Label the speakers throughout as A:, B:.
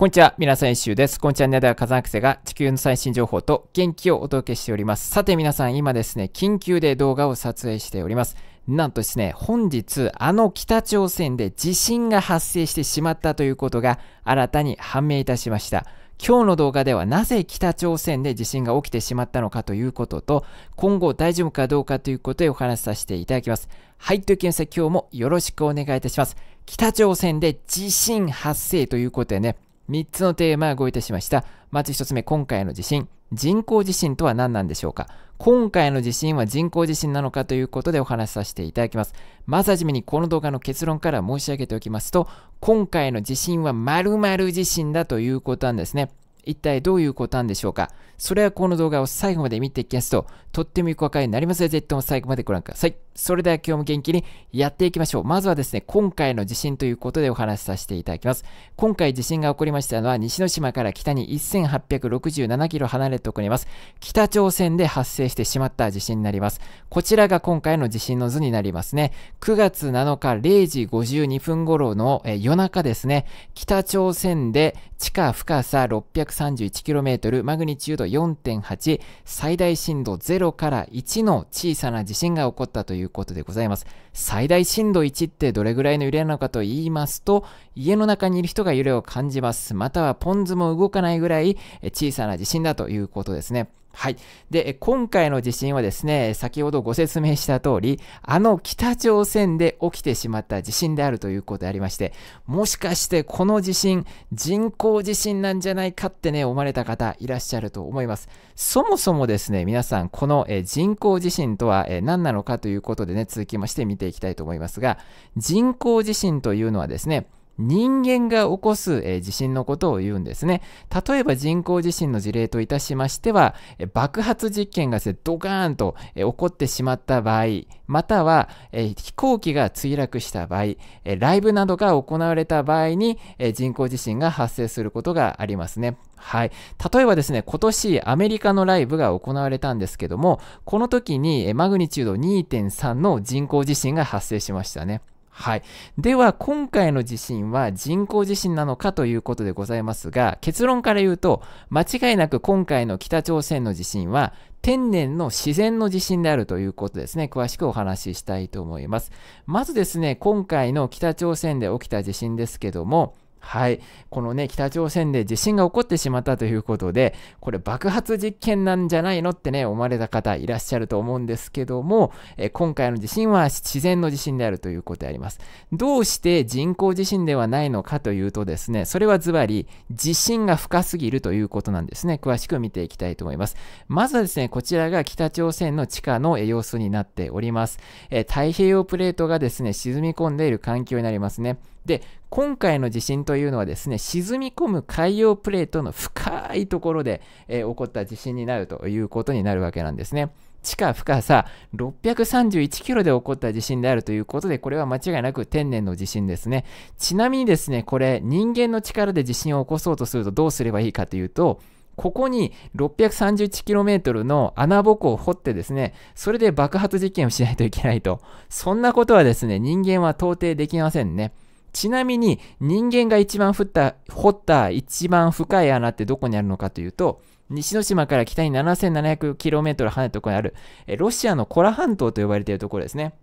A: こんにちは、皆さん一周です。このチャンネルでは火山学生が地球の最新情報と元気をお届けしております。さて皆さん、今ですね、緊急で動画を撮影しております。なんとですね、本日、あの北朝鮮で地震が発生してしまったということが新たに判明いたしました。今日の動画ではなぜ北朝鮮で地震が起きてしまったのかということと、今後大丈夫かどうかということでお話しさせていただきます。はい、というわけで今日もよろしくお願いいたします。北朝鮮で地震発生ということでね、3つのテーマをご用意いたしました。まず1つ目、今回の地震。人工地震とは何なんでしょうか今回の地震は人工地震なのかということでお話しさせていただきます。まずはじめにこの動画の結論から申し上げておきますと、今回の地震は〇〇地震だということなんですね。一体どういうことなんでしょうかそれはこの動画を最後まで見ていきますと、とってもよくわかりになりますので、ぜひとも最後までご覧ください。それでは今日も元気にやっていきましょう。まずはですね、今回の地震ということでお話しさせていただきます。今回地震が起こりましたのは、西之島から北に1867キロ離れております。北朝鮮で発生してしまった地震になります。こちらが今回の地震の図になりますね。9月7日0時52分頃の夜中ですね、北朝鮮で地下深さ 631km、マグニチュード4.8、最大震度0から1の小さな地震が起こったということでございます。最大震度1ってどれぐらいの揺れなのかと言いますと、家の中にいる人が揺れを感じます。またはポン酢も動かないぐらい小さな地震だということですね。はい。で、今回の地震はですね、先ほどご説明した通り、あの北朝鮮で起きてしまった地震であるということでありまして、もしかしてこの地震、人工地震なんじゃないかってね、思われた方いらっしゃると思います。そもそもですね、皆さん、この人工地震とは何なのかということでね、続きまして見ていきたいと思いますが、人工地震というのはですね、人間が起こす、え地震のことを言うんですね。例えば人工地震の事例といたしましては、え爆発実験がドカーンと、え起こってしまった場合、または、え飛行機が墜落した場合、えライブなどが行われた場合に、え人工地震が発生することがありますね。はい。例えばですね、今年アメリカのライブが行われたんですけども、この時にマグニチュード2.3の人工地震が発生しましたね。はい。では、今回の地震は人工地震なのかということでございますが、結論から言うと、間違いなく今回の北朝鮮の地震は、天然の自然の地震であるということですね。詳しくお話ししたいと思います。まずですね、今回の北朝鮮で起きた地震ですけども、はい。このね、北朝鮮で地震が起こってしまったということで、これ爆発実験なんじゃないのってね、思われた方いらっしゃると思うんですけども、え今回の地震は自然の地震であるということであります。どうして人工地震ではないのかというとですね、それはズバリ、地震が深すぎるということなんですね。詳しく見ていきたいと思います。まずはですね、こちらが北朝鮮の地下の様子になっております。え太平洋プレートがですね、沈み込んでいる環境になりますね。で、今回の地震というのはですね、沈み込む海洋プレートの深いところで、えー、起こった地震になるということになるわけなんですね。地下深さ631キロで起こった地震であるということで、これは間違いなく天然の地震ですね。ちなみにですね、これ人間の力で地震を起こそうとするとどうすればいいかというと、ここに 631km の穴ぼこを掘ってですね、それで爆発実験をしないといけないと。そんなことはですね、人間は到底できませんね。ちなみに人間が一番掘った掘った一番深い穴ってどこにあるのかというと西之島から北に 7700km 離れたところにあるロシアのコラ半島と呼ばれているところですね。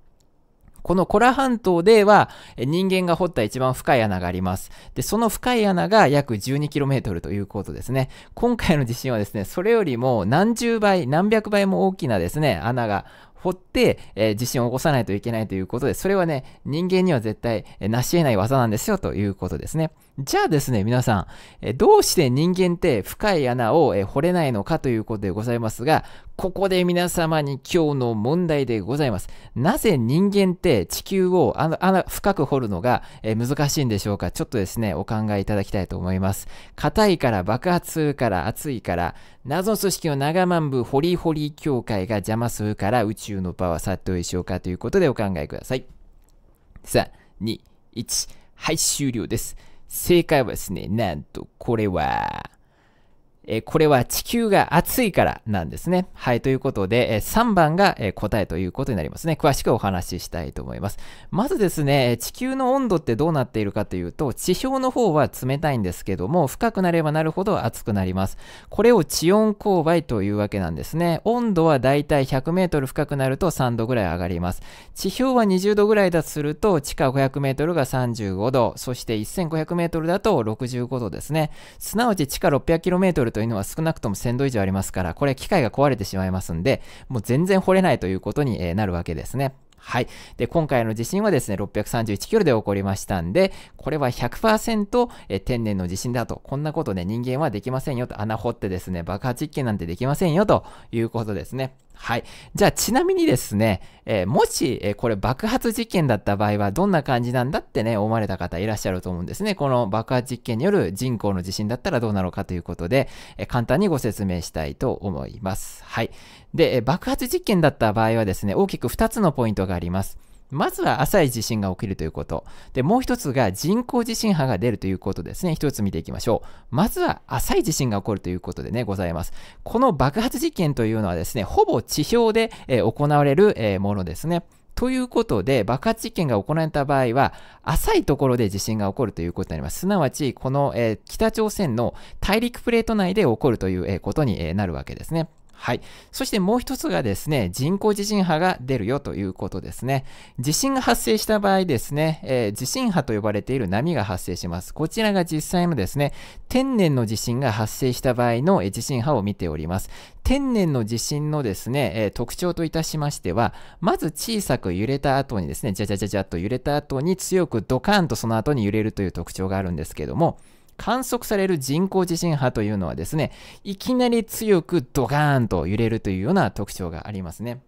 A: このコラ半島では人間が掘った一番深い穴があります。で、その深い穴が約 12km ということですね。今回の地震はですね、それよりも何十倍、何百倍も大きなですね、穴が掘って、えー、地震を起こさないといけないということで、それはね、人間には絶対、えー、成し得ない技なんですよということですね。じゃあですね、皆さん、どうして人間って深い穴を、掘れないのかということでございますが、ここで皆様に今日の問題でございます。なぜ人間って地球を穴深く掘るのが、難しいんでしょうかちょっとですね、お考えいただきたいと思います。硬いから爆発するから熱いから、謎組織の長万部ホリホリ協会が邪魔するから宇宙の場は去っておいしょうかということでお考えください。3、2、1、はい、終了です。正解はですね、なんとこれは、えこれは地球が暑いからなんですね。はい、ということで、え3番が、え答えということになりますね。詳しくお話ししたいと思います。まずですね、地球の温度ってどうなっているかというと、地表の方は冷たいんですけども、深くなればなるほど暑くなります。これを地温勾配というわけなんですね。温度はだいたい100メートル深くなると3度ぐらい上がります。地表は20度ぐらいだとすると、地下500メートルが35度、そして1500メートルだと65度ですね。すなわち地下600キロメートルというのは少なくとも1000度以上ありますから、これ機械が壊れてしまいますんで、もう全然掘れないということになるわけですね。はい。で、今回の地震はですね、631キロで起こりましたんで、これは100%え天然の地震だと、こんなことね、人間はできませんよと、穴掘ってですね、爆破実験なんてできませんよということですね。はい。じゃあ、ちなみにですね、えー、もし、えー、これ爆発実験だった場合は、どんな感じなんだってね、思われた方いらっしゃると思うんですね。この爆発実験による人口の地震だったらどうなのかということで、えー、簡単にご説明したいと思います。はい。で、え爆発実験だった場合はですね、大きく2つのポイントがあります。まずは浅い地震が起きるということ。で、もう一つが人工地震波が出るということですね。一つ見ていきましょう。まずは浅い地震が起こるということでね、ございます。この爆発実験というのはですね、ほぼ地表で、えー、行われる、えー、ものですね。ということで、爆発実験が行われた場合は、浅いところで地震が起こるということになります。すなわち、この、えー、北朝鮮の大陸プレート内で起こるという、えことに、えなるわけですね。はい。そしてもう一つがですね、人工地震波が出るよということですね。地震が発生した場合ですね、えー、地震波と呼ばれている波が発生します。こちらが実際のですね、天然の地震が発生した場合の地震波を見ております。天然の地震のですね、えー、特徴といたしましては、まず小さく揺れた後にですね、じゃじゃじゃじゃっと揺れた後に強くドカンとその後に揺れるという特徴があるんですけども、観測される人工地震波というのはですね、いきなり強くドカーンと揺れるというような特徴がありますね。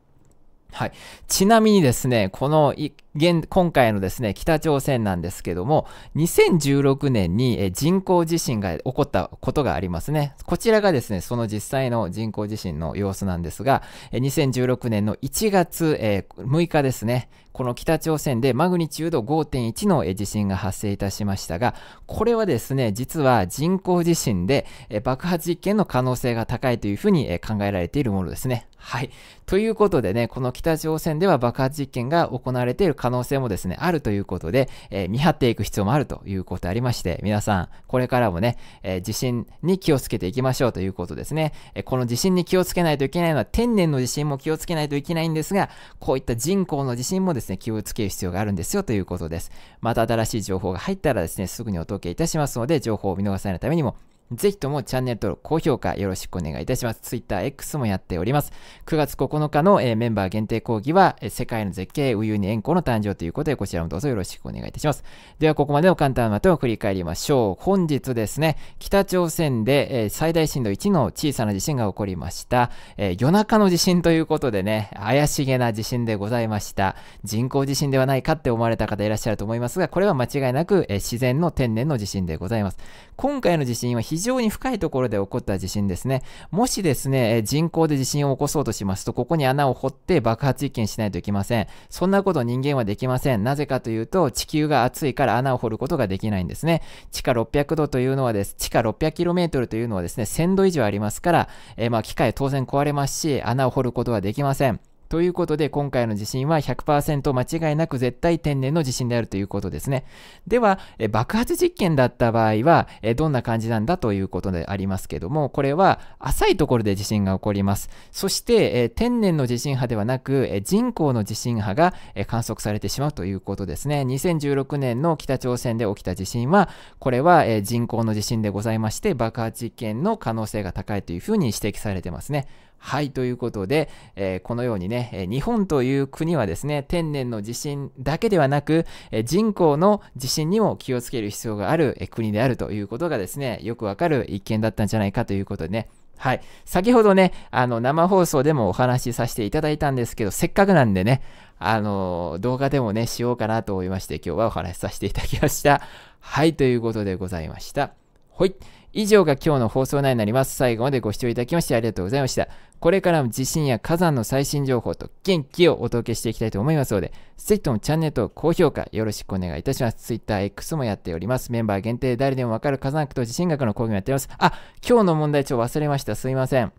A: はい。ちなみにですね、この、現、今回のですね、北朝鮮なんですけども、2016年に人工地震が起こったことがありますね。こちらがですね、その実際の人工地震の様子なんですが、2016年の1月6日ですね、この北朝鮮でマグニチュード5.1の地震が発生いたしましたが、これはですね、実は人工地震で爆発実験の可能性が高いというふうに考えられているものですね。はい。ということでね、この北朝鮮では爆発実験が行われている可能性もですね、あるということで、えー、見張っていく必要もあるということありまして、皆さん、これからもね、えー、地震に気をつけていきましょうということですね。えー、この地震に気をつけないといけないのは、天然の地震も気をつけないといけないんですが、こういった人工の地震もですね、気をつける必要があるんですよということです。また新しい情報が入ったらですね、すぐにお届けいたしますので、情報を見逃さないためにも、ぜひともチャンネル登録、高評価よろしくお願いいたします。TwitterX もやっております。9月9日の、えー、メンバー限定講義は、えー、世界の絶景、ウユニ円光の誕生ということで、こちらもどうぞよろしくお願いいたします。では、ここまでの簡単なまとめを振り返りましょう。本日ですね、北朝鮮で、えー、最大震度1の小さな地震が起こりました。え夜中の地震ということでね、怪しげな地震でございました。人工地震ではないかって思われた方いらっしゃると思いますが、これは間違いなく、え自然の天然の地震でございます。今回の地震は非常に深いところで起こった地震ですね。もしですね、人工で地震を起こそうとしますと、ここに穴を掘って爆発実験しないといけません。そんなこと人間はできません。なぜかというと、地球が暑いから穴を掘ることができないんですね。地下600度というのはです、地下 600km というのはですね、1000度以上ありますから、えー、まあ機械当然壊れますし、穴を掘ることはできません。ということで、今回の地震は100%間違いなく絶対天然の地震であるということですね。では、え爆発実験だった場合は、えどんな感じなんだということでありますけども、これは浅いところで地震が起こります。そして、え天然の地震波ではなく、人工の地震波が、観測されてしまうということですね。2016年の北朝鮮で起きた地震は、これは、人工の地震でございまして、爆発実験の可能性が高いというふうに指摘されてますね。はい、ということで、えー、このようにね、え日本という国はですね、天然の地震だけではなく、え人口の地震にも気をつける必要がある、え国であるということがですね、よくわかる一見だったんじゃないかということでね、はい。先ほどね、あの、生放送でもお話しさせていただいたんですけど、せっかくなんでね、あの、動画でもね、しようかなと思いまして、今日はお話しさせていただきました。はい、ということでございました。ほい。以上が今日の放送内になります。最後までご視聴いただきましてありがとうございました。これからも地震や火山の最新情報と元気をお届けしていきたいと思いますので、ぜひともチャンネルと高評価よろしくお願いいたします。TwitterX もやっております。メンバー限定誰でもわかる火山学と地震学の講義もやっております。あ、今日の問題ちょっと忘れました。すいません。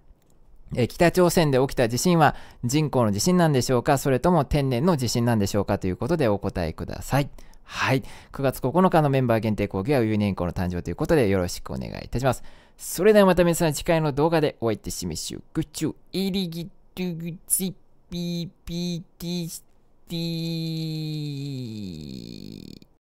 A: え北朝鮮で起きた地震は人口の地震なんでしょうかそれとも天然の地震なんでしょうかということでお答えください。はい。9月9日のメンバー限定講義はユ年エンコの誕生ということでよろしくお願いいたします。それではまた皆さん次回の動画でお会いいたしましょう。ごちょう、イリギトゥグチピーピーティスティー。